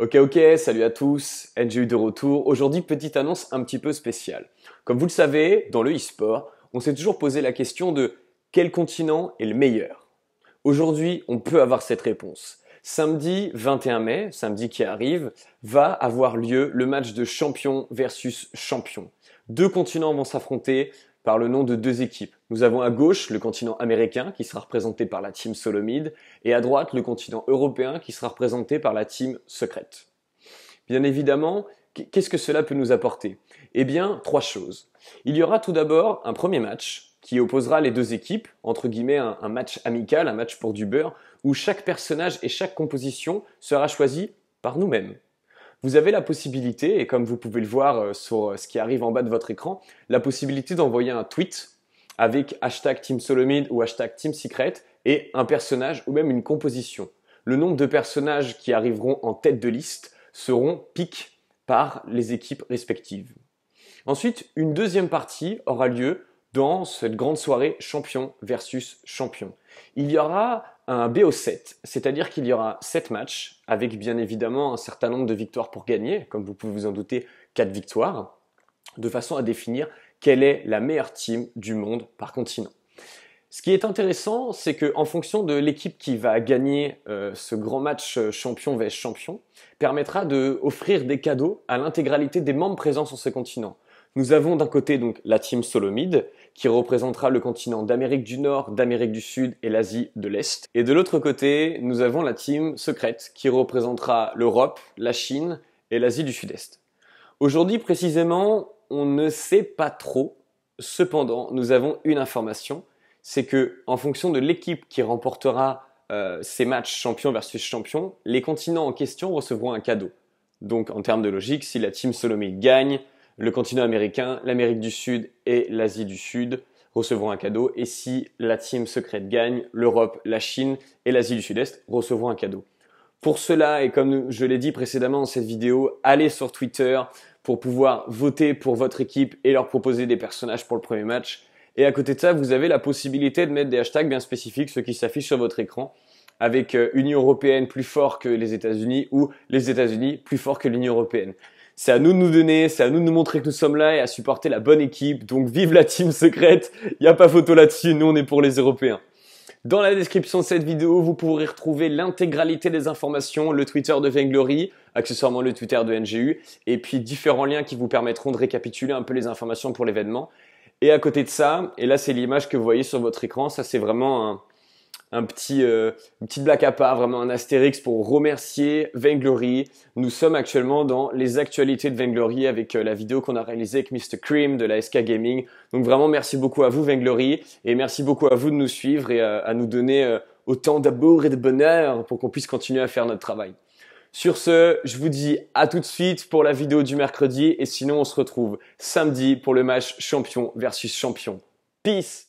Ok, ok, salut à tous, NGU de retour. Aujourd'hui, petite annonce un petit peu spéciale. Comme vous le savez, dans le e-sport, on s'est toujours posé la question de quel continent est le meilleur Aujourd'hui, on peut avoir cette réponse. Samedi 21 mai, samedi qui arrive, va avoir lieu le match de champion versus champion. Deux continents vont s'affronter, par le nom de deux équipes. Nous avons à gauche le continent américain qui sera représenté par la team Solomid et à droite le continent européen qui sera représenté par la team Secrète. Bien évidemment, qu'est-ce que cela peut nous apporter Eh bien, trois choses. Il y aura tout d'abord un premier match qui opposera les deux équipes, entre guillemets un, match amical, un match pour du beurre, où chaque personnage et chaque composition sera choisi par nous-mêmes vous avez la possibilité, et comme vous pouvez le voir euh, sur euh, ce qui arrive en bas de votre écran, la possibilité d'envoyer un tweet avec hashtag Team Solomid ou hashtag Team Secret et un personnage ou même une composition. Le nombre de personnages qui arriveront en tête de liste seront piques par les équipes respectives. Ensuite, une deuxième partie aura lieu dans cette grande soirée champion versus champion. Il y aura un BO7, c'est-à-dire qu'il y aura 7 matchs, avec bien évidemment un certain nombre de victoires pour gagner, comme vous pouvez vous en douter, 4 victoires, de façon à définir quelle est la meilleure team du monde par continent. Ce qui est intéressant, c'est qu'en fonction de l'équipe qui va gagner euh, ce grand match euh, champion vs champion, permettra d'offrir des cadeaux à l'intégralité des membres présents sur ce continent. Nous avons d'un côté donc la team Solomide, qui représentera le continent d'Amérique du Nord, d'Amérique du Sud et l'Asie de l'Est. Et de l'autre côté, nous avons la team secrète, qui représentera l'Europe, la Chine et l'Asie du Sud-Est. Aujourd'hui précisément, on ne sait pas trop. Cependant, nous avons une information, c'est que en fonction de l'équipe qui remportera euh, ces matchs champion versus champion, les continents en question recevront un cadeau. Donc en termes de logique, si la team Solomide gagne, le continent américain, l'Amérique du Sud et l'Asie du Sud recevront un cadeau. Et si la team secrète gagne, l'Europe, la Chine et l'Asie du Sud-Est recevront un cadeau. Pour cela, et comme je l'ai dit précédemment dans cette vidéo, allez sur Twitter pour pouvoir voter pour votre équipe et leur proposer des personnages pour le premier match. Et à côté de ça, vous avez la possibilité de mettre des hashtags bien spécifiques, ceux qui s'affichent sur votre écran, avec euh, Union européenne plus fort que les États-Unis ou les États-Unis plus fort que l'Union européenne. C'est à nous de nous donner, c'est à nous de nous montrer que nous sommes là et à supporter la bonne équipe. Donc vive la team secrète, il n'y a pas photo là-dessus, nous on est pour les Européens. Dans la description de cette vidéo, vous pourrez retrouver l'intégralité des informations, le Twitter de Vainglory, accessoirement le Twitter de NGU, et puis différents liens qui vous permettront de récapituler un peu les informations pour l'événement. Et à côté de ça, et là c'est l'image que vous voyez sur votre écran, ça c'est vraiment un, un petit, euh, une petite blague à part, vraiment un astérix pour remercier Vainglory. Nous sommes actuellement dans les actualités de Vainglory avec euh, la vidéo qu'on a réalisée avec Mr. Cream de la SK Gaming. Donc vraiment merci beaucoup à vous Vainglory et merci beaucoup à vous de nous suivre et euh, à, nous donner euh, autant d'amour et de bonheur pour qu'on puisse continuer à faire notre travail. Sur ce, je vous dis à tout de suite pour la vidéo du mercredi et sinon on se retrouve samedi pour le match champion versus champion. Peace